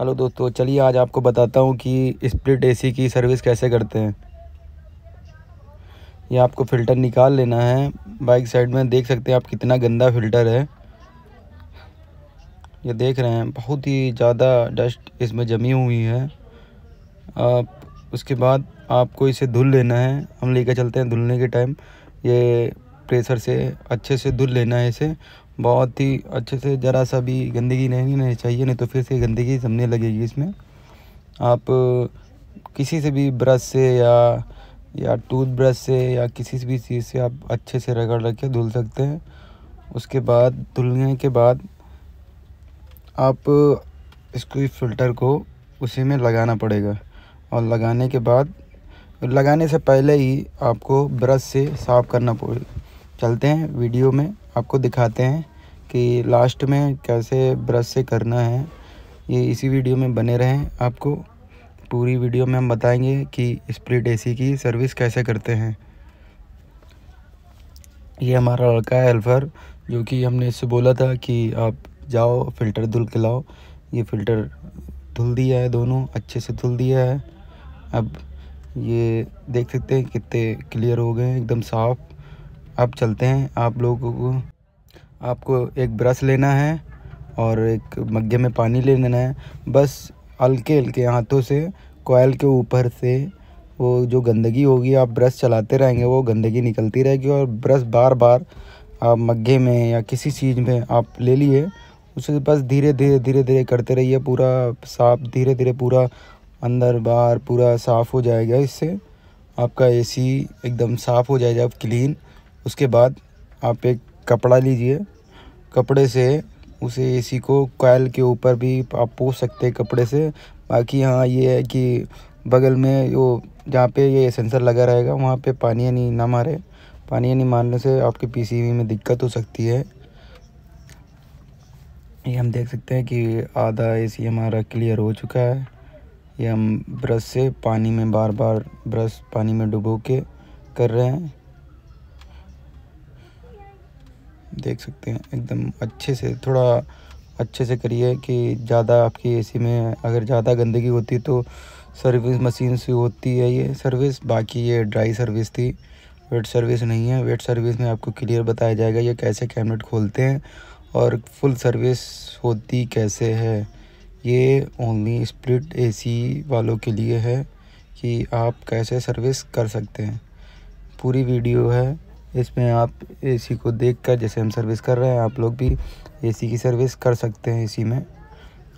hello दोस्तों चलिए आज आपको बताता हूँ कि स्प्लिट एसी की सर्विस कैसे करते हैं ये आपको फ़िल्टर निकाल लेना है बाइक साइड में देख सकते हैं आप कितना गंदा फ़िल्टर है ये देख रहे हैं बहुत ही ज़्यादा डस्ट इसमें जमी हुई है आप उसके बाद आपको इसे धुल लेना है हम लेकर चलते हैं धुलने के टाइम ये प्रेशर से अच्छे से धुल लेना है इसे बहुत ही अच्छे से ज़रा सा भी गंदगी नहीं रहनी चाहिए नहीं तो फिर से गंदगी जमने लगेगी इसमें आप किसी से भी ब्रश से या या टूथ ब्रश से या किसी भी चीज़ से आप अच्छे से रगड़ रख के धुल सकते हैं उसके बाद धुलने के बाद आप इसको फ़िल्टर को उसी में लगाना पड़ेगा और लगाने के बाद लगाने से पहले ही आपको ब्रश से साफ़ करना पड़ेगा चलते हैं वीडियो में आपको दिखाते हैं कि लास्ट में कैसे ब्रश से करना है ये इसी वीडियो में बने रहें आपको पूरी वीडियो में हम बताएंगे कि स्प्लिट एसी की सर्विस कैसे करते हैं ये हमारा लड़का है एल्फर जो कि हमने इससे बोला था कि आप जाओ फ़िल्टर धुल के लाओ ये फ़िल्टर धुल दिया है दोनों अच्छे से धुल दिया है अब ये देख सकते हैं कितने क्लियर हो गए एकदम साफ़ अब चलते हैं आप लोगों को आपको एक ब्रश लेना है और एक मग्घे में पानी ले लेना है बस हल्के हल्के हाथों से कोयल के ऊपर से वो जो गंदगी होगी आप ब्रश चलाते रहेंगे वो गंदगी निकलती रहेगी और ब्रश बार बार आप मग्घे में या किसी चीज़ में आप ले लिए उसे बस धीरे धीरे धीरे धीरे करते रहिए पूरा साफ धीरे धीरे पूरा अंदर बाहर पूरा साफ़ हो जाएगा इससे आपका एसी एकदम साफ़ हो जाएगा क्लीन उसके बाद आप एक कपड़ा लीजिए कपड़े से उसे एसी को कायल के ऊपर भी आप पोस सकते हैं कपड़े से बाकी हाँ ये है कि बगल में वो जहाँ पे ये सेंसर लगा रहेगा वहाँ पे पानी नहीं ना मारे पानी नहीं मारने से आपके पीसीबी में दिक्कत हो सकती है ये हम देख सकते हैं कि आधा एसी हमारा क्लियर हो चुका है ये हम ब्रश से पानी में बार बार ब्रश पानी में डुबो के कर रहे हैं देख सकते हैं एकदम अच्छे से थोड़ा अच्छे से करिए कि ज़्यादा आपकी एसी में अगर ज़्यादा गंदगी होती तो सर्विस मशीन से होती है ये सर्विस बाकी ये ड्राई सर्विस थी वेट सर्विस नहीं है वेट सर्विस में आपको क्लियर बताया जाएगा ये कैसे कैबिनेट खोलते हैं और फुल सर्विस होती कैसे है ये ओनली स्प्लिट एसी वालों के लिए है कि आप कैसे सर्विस कर सकते हैं पूरी वीडियो है इसमें आप एसी को देखकर जैसे हम सर्विस कर रहे हैं आप लोग भी एसी की सर्विस कर सकते हैं एसी में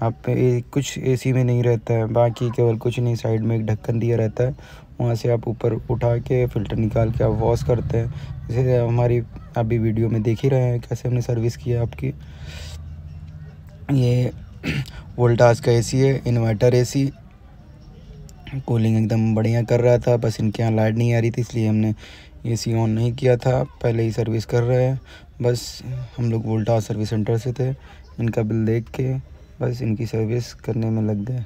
आप ए, कुछ एसी में नहीं रहता है बाकी केवल कुछ नहीं साइड में एक ढक्कन दिया रहता है वहाँ से आप ऊपर उठा के फ़िल्टर निकाल के आप वॉश करते हैं जैसे हमारी अभी वीडियो में देख ही रहे हैं कैसे हमने सर्विस किया आपकी ये वोल्टास का एसी है इन्वर्टर एसी कूलिंग एकदम बढ़िया कर रहा था बस इनके यहाँ लाइट नहीं आ रही थी इसलिए हमने ए सी ऑन नहीं किया था पहले ही सर्विस कर रहे हैं बस हम लोग वोल्टा सर्विस सेंटर से थे इनका बिल देख के बस इनकी सर्विस करने में लग गए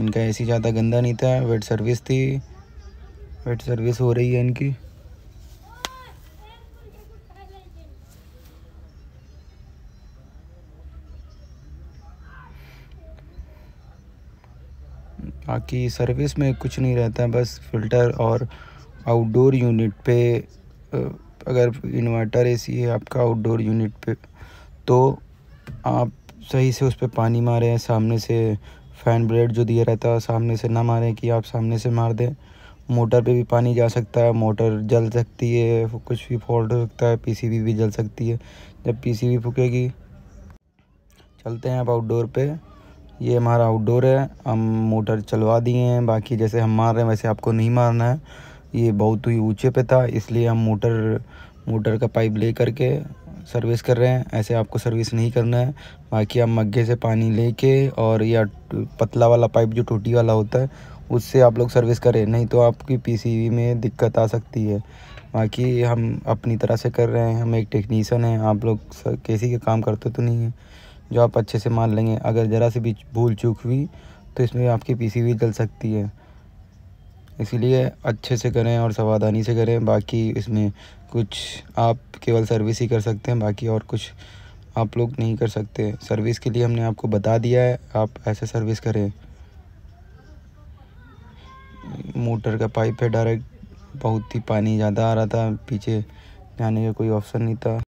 इनका एसी ज़्यादा गंदा नहीं था वेट सर्विस थी वेट सर्विस हो रही है इनकी बाकी सर्विस में कुछ नहीं रहता है बस फ़िल्टर और आउटडोर यूनिट पे अगर इन्वर्टर एसी है आपका आउटडोर यूनिट पे तो आप सही से उस पर पानी मारें सामने से फ़ैन ब्लेड जो दिया रहता है सामने से ना मारें कि आप सामने से मार दें मोटर पे भी पानी जा सकता है मोटर जल सकती है कुछ भी फॉल्ट हो सकता है पीसीबी भी जल सकती है जब पीसीबी फूकेगी चलते हैं आप आउटडोर पे ये हमारा आउटडोर है हम मोटर चलवा दिए हैं बाकी जैसे हम मार रहे हैं वैसे आपको नहीं मारना है ये बहुत ही ऊंचे पे था इसलिए हम मोटर मोटर का पाइप ले करके सर्विस कर रहे हैं ऐसे आपको सर्विस नहीं करना है बाकी आप मग्घे से पानी लेके और या पतला वाला पाइप जो टूटी वाला होता है उससे आप लोग सर्विस करें नहीं तो आपकी पीसीबी में दिक्कत आ सकती है बाकी हम अपनी तरह से कर रहे हैं हम एक टेक्नीसन हैं आप लोग कैसी के काम करते तो नहीं हैं जो आप अच्छे से मान लेंगे अगर ज़रा सी भी भूल चूक हुई तो इसमें आपकी भी जल सकती है इसीलिए अच्छे से करें और सावधानी से करें बाकी इसमें कुछ आप केवल सर्विस ही कर सकते हैं बाकी और कुछ आप लोग नहीं कर सकते सर्विस के लिए हमने आपको बता दिया है आप ऐसे सर्विस करें मोटर का पाइप है डायरेक्ट बहुत ही पानी ज़्यादा आ रहा था पीछे जाने का कोई ऑप्शन नहीं था